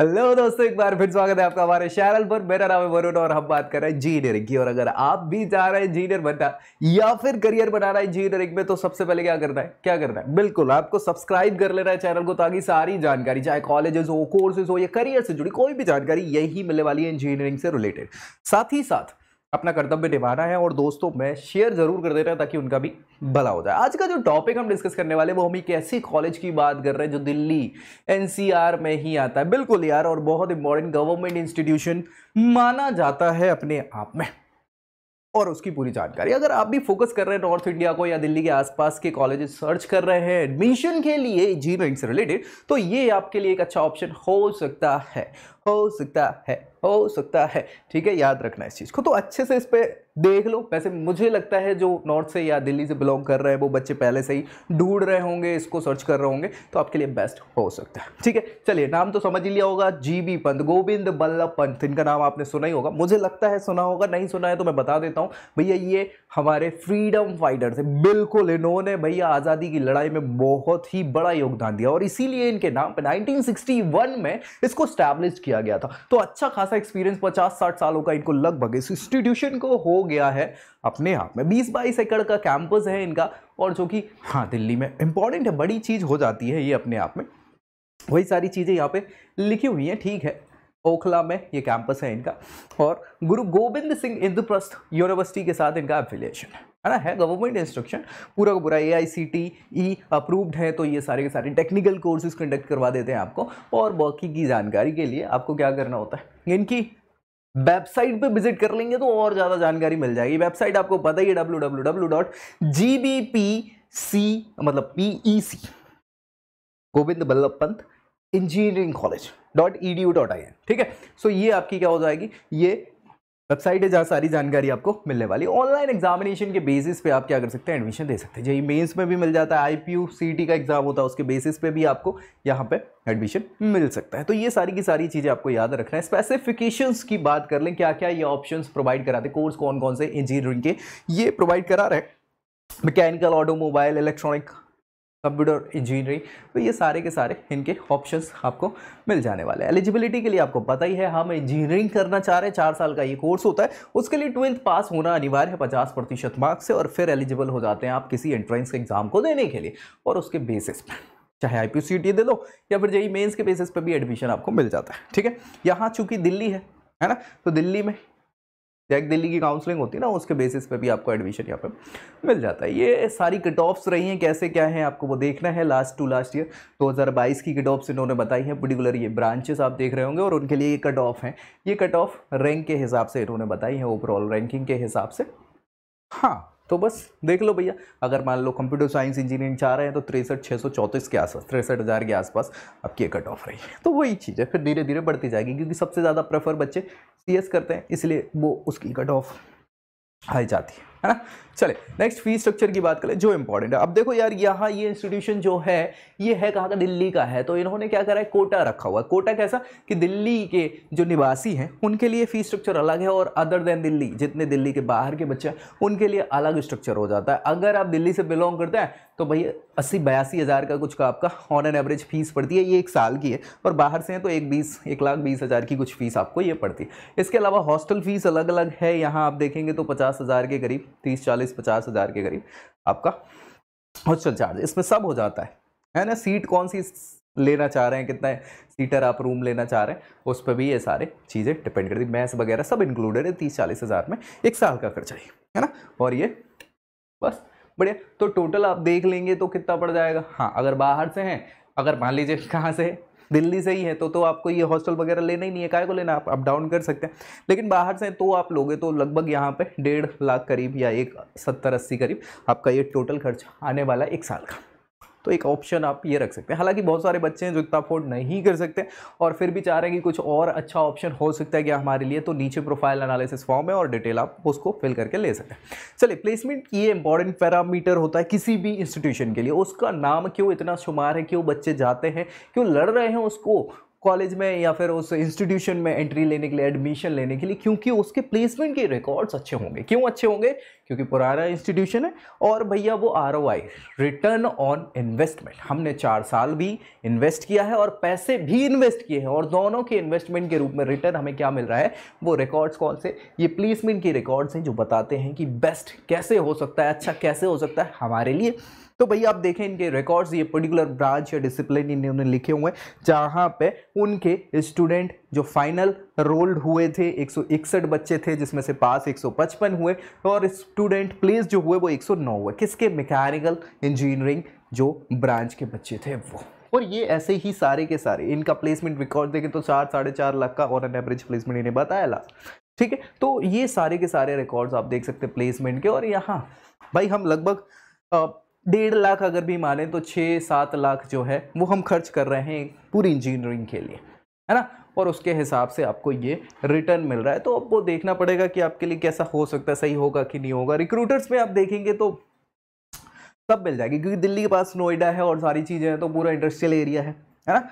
Hello दोस्तों एक बार फिर स्वागत है आपका हमारे चैनल पर मेरा नाम है वरुण और हम बात कर रहे हैं इंजीनियरिंग की और अगर आप भी जा रहे हैं इंजीनियर बनना या फिर करियर बना है हैं इंजीनियरिंग में तो सबसे पहले क्या करना है क्या करना है बिल्कुल आपको सब्सक्राइब कर लेना है चैनल को ताकि सारी जानकारी चाहे कॉलेजेस हो कोर्सेज हो या करियर से जुड़ी कोई भी जानकारी यही मिलने वाली है इंजीनियरिंग से रिलेटेड साथ ही साथ अपना कर्तव्य निभाना है और दोस्तों मैं शेयर जरूर कर देता है ताकि उनका भी भला हो जाए आज का जो टॉपिक हम डिस्कस करने वाले वो हम एक ऐसी कॉलेज की बात कर रहे हैं जो दिल्ली एनसीआर में ही आता है बिल्कुल यार और बहुत इंपॉर्टेंट गवर्नमेंट इंस्टीट्यूशन माना जाता है अपने आप में और उसकी पूरी जानकारी अगर आप भी फोकस कर रहे हैं नॉर्थ इंडिया को या दिल्ली के आसपास के कॉलेज सर्च कर रहे हैं एडमिशन के लिए इंजीनियरिंग से रिलेटेड तो ये आपके लिए एक अच्छा ऑप्शन हो सकता है हो सकता है हो सकता है ठीक है याद रखना इस चीज़ को तो अच्छे से इस पर देख लो वैसे मुझे लगता है जो नॉर्थ से या दिल्ली से बिलोंग कर रहे हैं वो बच्चे पहले से ही ढूंढ रहे होंगे इसको सर्च कर रहे होंगे तो आपके लिए बेस्ट हो सकता है ठीक है चलिए नाम तो समझ ही लिया होगा जी बी पंत गोविंद बल्लभ पंत इनका नाम आपने सुना ही होगा मुझे लगता है सुना होगा नहीं सुना है तो मैं बता देता हूँ भैया ये हमारे फ्रीडम फाइटर थे बिल्कुल इन्होंने भैया आज़ादी की लड़ाई में बहुत ही बड़ा योगदान दिया और इसीलिए इनके नाम पर नाइनटीन में इसको स्टैब्लिश किया किया गया था तो अच्छा खासा एक्सपीरियंस पचास साठ सालों का इनको लगभग इस इंस्टीट्यूशन को हो गया है अपने आप में बीस बाईस एकड़ का कैंपस है इनका और जो कि हाँ दिल्ली में इंपॉर्टेंट है बड़ी चीज़ हो जाती है ये अपने आप में वही सारी चीज़ें यहाँ पे लिखी हुई हैं ठीक है ओखला में ये कैंपस है इनका और गुरु गोविंद सिंह इंद्रप्रस्थ यूनिवर्सिटी के साथ इनका एफिलिएशन है है ना है गवर्नमेंट इंस्ट्रक्शन पूरा का पूरा ए आई सी टी ई अप्रूव्ड है तो ये सारे के सारे टेक्निकल कोर्सेज कंडक्ट करवा देते हैं आपको और बाकी की जानकारी के लिए आपको क्या करना होता है इनकी वेबसाइट पे विजिट कर लेंगे तो और ज़्यादा जानकारी मिल जाएगी वेबसाइट आपको पता ही है W W W dot G B P C मतलब P E C Govind Ballabh Pant engineering college dot E D U dot I N ठीक है सो ये आपकी क्या हो जाएगी ये वेबसाइट है जहाँ सारी जानकारी आपको मिलने वाली ऑनलाइन एग्जामिनेशन के बेसिस पे आप क्या कर सकते हैं एडमिशन दे सकते हैं जी मेंस में भी मिल जाता है आईपीयू सीटी का एग्जाम होता है उसके बेसिस पे भी आपको यहाँ पे एडमिशन मिल सकता है तो ये सारी की सारी चीज़ें आपको याद रखना है स्पेसिफिकेशंस की बात कर लें क्या क्या ये ऑप्शन प्रोवाइड कराते कोर्स कौन कौन से इंजीनियरिंग के ये प्रोवाइड करा रहे हैं mechanical automobile electronic computer engineering तो ये सारे के सारे इनके ऑप्शंस आपको मिल जाने वाले हैं एलिजिबिलिटी के लिए आपको पता ही है हम इंजीनियरिंग करना चाह रहे हैं चार साल का ये कोर्स होता है उसके लिए ट्वेल्थ पास होना अनिवार्य है पचास प्रतिशत मार्क्स से और फिर एलिजिबल हो जाते हैं आप किसी एंट्रेंस एग्जाम को देने के लिए और उसके बेसिस पर चाहे आई पी e दे दो या फिर जेई मेन्स के बेसिस पर भी एडमिशन आपको मिल जाता है ठीक है यहाँ चूंकि दिल्ली है है ना तो दिल्ली में जैक दिल्ली की काउंसलिंग होती है ना उसके बेसिस पे भी आपको एडमिशन यहाँ पे मिल जाता है ये सारी कट ऑफ्स रही हैं कैसे क्या हैं आपको वो देखना है लास्ट टू लास्ट ईयर 2022 की कट ऑफ्स इन्होंने बताई है पर्टिकुलर ये ब्रांचेस आप देख रहे होंगे और उनके लिए ये कट ऑफ हैं ये कट ऑफ रैंक के हिसाब से इन्होंने बताई है ओवरऑल रैंकिंग के हिसाब से हाँ तो बस देख लो भैया अगर मान लो कंप्यूटर साइंस इंजीनियरिंग चाह रहे हैं तो तिरसठ छः सौ चौंतीस के आसपास तिरसठ हज़ार के आसपास आपकी ये कट ऑफ रही है तो वही चीज़ है फिर धीरे धीरे बढ़ती जाएगी क्योंकि सबसे ज़्यादा प्रेफर बच्चे सी करते हैं इसलिए वो उसकी कट ऑफ आई जाती है है ना चले नेक्स्ट फी स्ट्रक्चर की बात करें जो इंपॉर्टेंट है अब देखो यार यहाँ ये इंस्टीट्यूशन जो है ये है कहाँ का दिल्ली का है तो इन्होंने क्या करा है कोटा रखा हुआ है कोटा कैसा कि दिल्ली के जो निवासी हैं उनके लिए फ़ी स्ट्रक्चर अलग है और अदर देन दिल्ली जितने दिल्ली के बाहर के बच्चे हैं उनके लिए अलग स्ट्रक्चर हो जाता है अगर आप दिल्ली से बिलोंग करते हैं तो भैया अस्सी बयासी हज़ार का कुछ का आपका ऑन एन एवरेज फीस पड़ती है ये एक साल की है और बाहर से हैं तो एक बीस एक लाख बीस हज़ार की कुछ फ़ीस आपको ये पड़ती है इसके अलावा हॉस्टल फ़ीस अलग अलग है यहाँ आप देखेंगे तो पचास हज़ार के करीब तीस चालीस चालीस पचास हज़ार के करीब आपका हॉस्टल चार्ज इसमें सब हो जाता है है ना सीट कौन सी लेना चाह रहे हैं कितना है? सीटर आप रूम लेना चाह रहे हैं उस पर भी ये सारे चीज़ें डिपेंड करती मैथ वगैरह सब इंक्लूडेड है तीस चालीस हज़ार में एक साल का खर्चा ही है ना और ये बस बढ़िया तो टोटल आप देख लेंगे तो कितना पड़ जाएगा हाँ अगर बाहर से हैं अगर मान लीजिए कहाँ से दिल्ली से ही है तो तो आपको ये हॉस्टल वगैरह लेना ही नहीं है काय को लेना आप अप डाउन कर सकते हैं लेकिन बाहर से तो आप लोगे तो लगभग यहाँ पर डेढ़ लाख करीब या एक सत्तर अस्सी करीब आपका ये टोटल खर्च आने वाला है एक साल का तो एक ऑप्शन आप ये रख सकते हैं हालांकि बहुत सारे बच्चे हैं जो इतना अफोर्ड नहीं कर सकते और फिर भी चाह रहे हैं कि कुछ और अच्छा ऑप्शन हो सकता है क्या हमारे लिए तो नीचे प्रोफाइल एनालिसिस फॉर्म है और डिटेल आप उसको फिल करके ले सकते हैं चलिए प्लेसमेंट ये इंपॉर्टेंट पैरामीटर होता है किसी भी इंस्टीट्यूशन के लिए उसका नाम क्यों इतना शुमार है क्यों बच्चे जाते हैं क्यों लड़ रहे हैं उसको कॉलेज में या फिर उस इंस्टीट्यूशन में एंट्री लेने के लिए एडमिशन लेने के लिए क्योंकि उसके प्लेसमेंट के रिकॉर्ड्स अच्छे होंगे क्यों अच्छे होंगे क्योंकि पुराना इंस्टीट्यूशन है और भैया वो आर रिटर्न ऑन इन्वेस्टमेंट हमने चार साल भी इन्वेस्ट किया है और पैसे भी इन्वेस्ट किए हैं और दोनों के इन्वेस्टमेंट के रूप में रिटर्न हमें क्या मिल रहा है वो रिकॉर्ड्स कौन से ये प्लेसमेंट के रिकॉर्ड्स हैं जो बताते हैं कि बेस्ट कैसे हो सकता है अच्छा कैसे हो सकता है हमारे लिए तो भाई आप देखें इनके रिकॉर्ड्स ये पर्टिकुलर ब्रांच या डिसिप्लिन इन्होंने लिखे हुए हैं जहाँ पे उनके स्टूडेंट जो फाइनल रोल्ड हुए थे एक बच्चे थे जिसमें से पास 155 हुए और स्टूडेंट प्लेस जो हुए वो 109 हुए किसके मैकेनिकल इंजीनियरिंग जो ब्रांच के बच्चे थे वो और ये ऐसे ही सारे के सारे इनका प्लेसमेंट रिकॉर्ड देखें तो चार साढ़े चार लाख का और एन एवरेज प्लेसमेंट इन्हें बताया लास्ट ठीक है तो ये सारे के सारे रिकॉर्ड्स आप देख सकते हैं प्लेसमेंट के और यहाँ भाई हम लगभग डेढ़ लाख अगर भी माने तो छः सात लाख जो है वो हम खर्च कर रहे हैं पूरी इंजीनियरिंग के लिए है ना और उसके हिसाब से आपको ये रिटर्न मिल रहा है तो आपको देखना पड़ेगा कि आपके लिए कैसा हो सकता है सही होगा कि नहीं होगा रिक्रूटर्स में आप देखेंगे तो सब मिल जाएगी क्योंकि दिल्ली के पास नोएडा है और सारी चीज़ें हैं तो पूरा इंडस्ट्रियल एरिया है है ना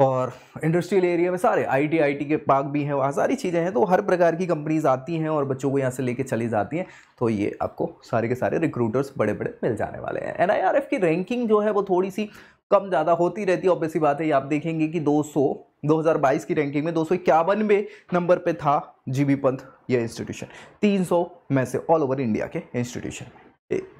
और इंडस्ट्रियल एरिया में सारे आईटी आईटी के पार्क भी हैं वहाँ सारी चीज़ें हैं तो हर प्रकार की कंपनीज आती हैं और बच्चों को यहाँ से लेके चली जाती हैं तो ये आपको सारे के सारे रिक्रूटर्स बड़े बड़े मिल जाने वाले हैं एन की रैंकिंग जो है वो थोड़ी सी कम ज़्यादा होती रहती है ऑब्वियसली बात है आप देखेंगे कि 200 2022 की रैंकिंग में दो सौ नंबर पर था बी पंत यह इंस्टीट्यूशन सौ में से ऑल ओवर इंडिया के इंस्टीट्यूशन में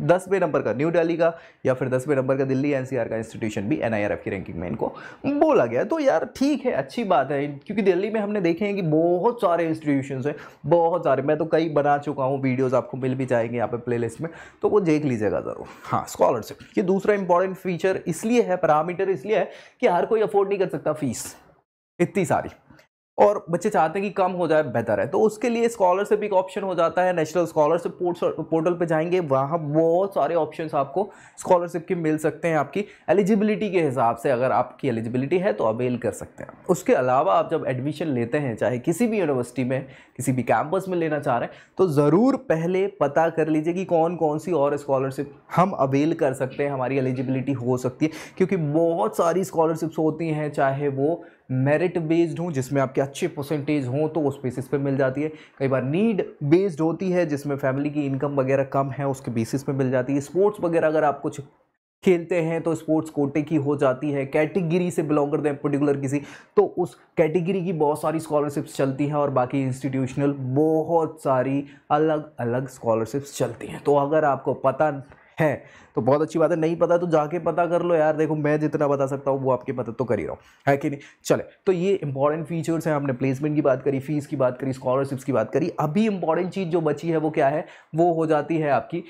दसवें नंबर का न्यू दिल्ली का या फिर दसवें नंबर का दिल्ली एनसीआर का इंस्टीट्यूशन भी एनआईआरएफ की रैंकिंग में इनको बोला गया तो यार ठीक है अच्छी बात है क्योंकि दिल्ली में हमने देखे हैं कि बहुत सारे इंस्टीट्यूशन हैं बहुत सारे मैं तो कई बना चुका हूँ वीडियोज़ आपको मिल भी जाएंगे यहाँ पर प्ले में तो वो देख लीजिएगा ज़रूर हाँ स्कॉलरशिप ये दूसरा इंपॉर्टेंट फीचर इसलिए है पैरामीटर इसलिए है कि हर कोई अफोर्ड नहीं कर सकता फीस इतनी सारी और बच्चे चाहते हैं कि कम हो जाए बेहतर है तो उसके लिए स्कॉलरशिप एक ऑप्शन हो जाता है नेशनल स्कॉलरशिप पोर्टल पे जाएंगे वहाँ बहुत सारे ऑप्शन आपको स्कॉलरशिप के मिल सकते हैं आपकी एलिजिबिलिटी के हिसाब से अगर आपकी एलिजिबिलिटी है तो अवेल कर सकते हैं उसके अलावा आप जब एडमिशन लेते हैं चाहे किसी भी यूनिवर्सिटी में किसी भी कैंपस में लेना चाह रहे हैं तो ज़रूर पहले पता कर लीजिए कि कौन कौन सी और स्कॉलरशिप हम अवेल कर सकते हैं हमारी एलिजिबिलिटी हो सकती है क्योंकि बहुत सारी स्कॉलरशिप्स होती हैं चाहे वो मेरिट बेस्ड हों जिसमें आपके अच्छे परसेंटेज हों तो उस बेसिस पे मिल जाती है कई बार नीड बेस्ड होती है जिसमें फैमिली की इनकम वगैरह कम है उसके बेसिस पे मिल जाती है स्पोर्ट्स वगैरह अगर आप कुछ खेलते हैं तो स्पोर्ट्स कोटे की हो जाती है कैटेगरी से बिलोंग करते हैं पर्टिकुलर किसी तो उस कैटेगरी की बहुत सारी स्कॉलरशिप्स चलती हैं और बाकी इंस्टीट्यूशनल बहुत सारी अलग अलग स्कॉलरशिप्स चलती हैं तो अगर आपको पता है तो बहुत अच्छी बात है नहीं पता तो जाके पता कर लो यार देखो मैं जितना बता सकता हूँ वो आपकी मदद तो कर ही रहा हूँ है कि नहीं चले तो ये इंपॉर्टेंट फीचर्स हैं हमने प्लेसमेंट की बात करी फीस की बात करी स्कॉलरशिप्स की बात करी अभी इंपॉर्टेंट चीज़ जो बची है वो क्या है वो हो जाती है आपकी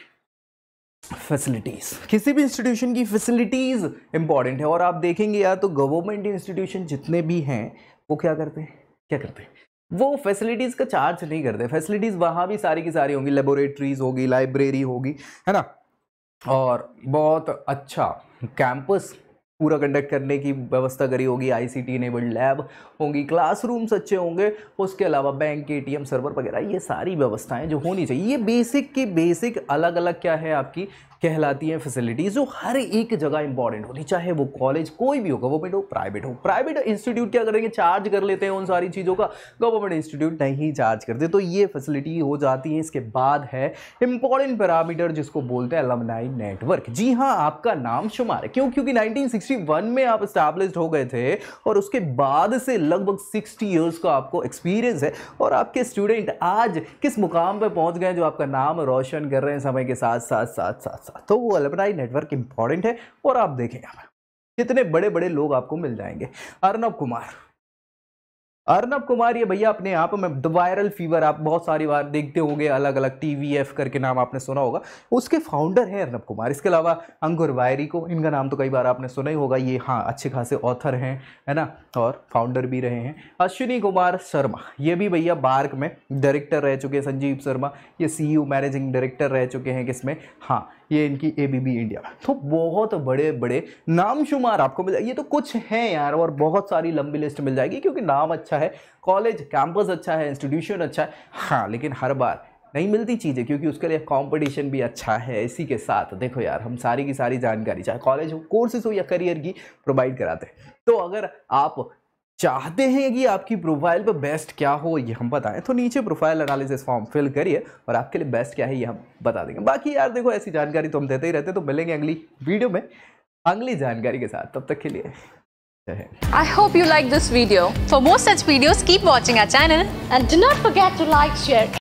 फैसिलिटीज़ किसी भी इंस्टीट्यूशन की फैसिलिटीज़ इंपॉर्टेंट है और आप देखेंगे यार तो गवर्नमेंट इंस्टीट्यूशन जितने भी हैं वो क्या करते हैं क्या करते हैं वो फैसिलिटीज़ का चार्ज नहीं करते फैसिलिटीज़ वहाँ भी सारी की सारी होंगी लेबोरेटरीज़ होगी लाइब्रेरी होगी है ना और बहुत अच्छा कैंपस पूरा कंडक्ट करने की व्यवस्था करी होगी I C T enabled lab होंगी क्लासरूम्स अच्छे होंगे उसके अलावा bank A T M server वगैरह ये सारी व्यवस्थाएं जो होनी चाहिए ये बेसिक के बेसिक अलग अलग क्या है आपकी कहलाती हैं फैसिलिटीज़ जो हर एक जगह इंपॉर्टेंट होती चाहे वो कॉलेज कोई भी हो गवर्नमेंट हो प्राइवेट हो प्राइवेट इंस्टीट्यूट क्या करेंगे चार्ज कर लेते हैं उन सारी चीज़ों का गवर्नमेंट इंस्टीट्यूट नहीं चार्ज करते तो ये फैसिलिटी हो जाती है इसके बाद है इंपॉर्टेंट पैरामीटर जिसको बोलते हैं अलमनाई नेटवर्क जी हाँ आपका नाम शुमार है क्यों क्योंकि नाइनटीन में आप इस्टेब्लिश हो गए थे और उसके बाद से लगभग सिक्सटी ईयर्स का आपको एक्सपीरियंस है और आपके स्टूडेंट आज किस मुकाम पर पहुंच गए जो आपका नाम रोशन कर रहे हैं समय के साथ साथ साथ साथ साथ तो वो अलमनाई नेटवर्क इंपॉर्टेंट है और आप देखें कितने बड़े बड़े लोग आपको मिल जाएंगे अर्नब कुमार अर्नब कुमार ये भैया अपने आप में द वायरल फीवर आप बहुत सारी बार देखते होंगे अलग अलग टीवीएफ करके नाम आपने सुना होगा उसके फाउंडर हैं अर्नब कुमार इसके अलावा अंगुर वायरी को इनका नाम तो कई बार आपने सुना ही होगा ये हाँ अच्छे खासे ऑथर हैं है ना और फाउंडर भी रहे हैं अश्विनी कुमार शर्मा ये भी भैया बार्क में डायरेक्टर रह चुके हैं संजीव शर्मा ये सी मैनेजिंग डायरेक्टर रह चुके हैं किसमें हाँ ये इनकी ए बी बी इंडिया तो बहुत बड़े बड़े नामशुमार आपको मिल ये तो कुछ हैं यार और बहुत सारी लंबी लिस्ट मिल जाएगी क्योंकि नाम अच्छा है कॉलेज कैंपस अच्छा है इंस्टीट्यूशन अच्छा है हाँ लेकिन हर बार नहीं मिलती चीज़ें क्योंकि उसके लिए कंपटीशन भी अच्छा है इसी के साथ देखो यार हम सारी की सारी जानकारी चाहे कॉलेज हो कोर्सेज हो या करियर की प्रोवाइड कराते हैं तो अगर आप चाहते हैं कि आपकी प्रोफाइल पर बेस्ट क्या हो ये हम बताएं तो नीचे प्रोफाइल एनालिसिस फॉर्म फिल करिए और आपके लिए बेस्ट क्या है ये हम बता देंगे बाकी यार देखो ऐसी जानकारी तो हम देते ही रहते हैं तो मिलेंगे अगली वीडियो में अगली जानकारी के साथ तब तक के लिए I hope you like this video. For more such videos, keep watching our channel and do not forget to like, share.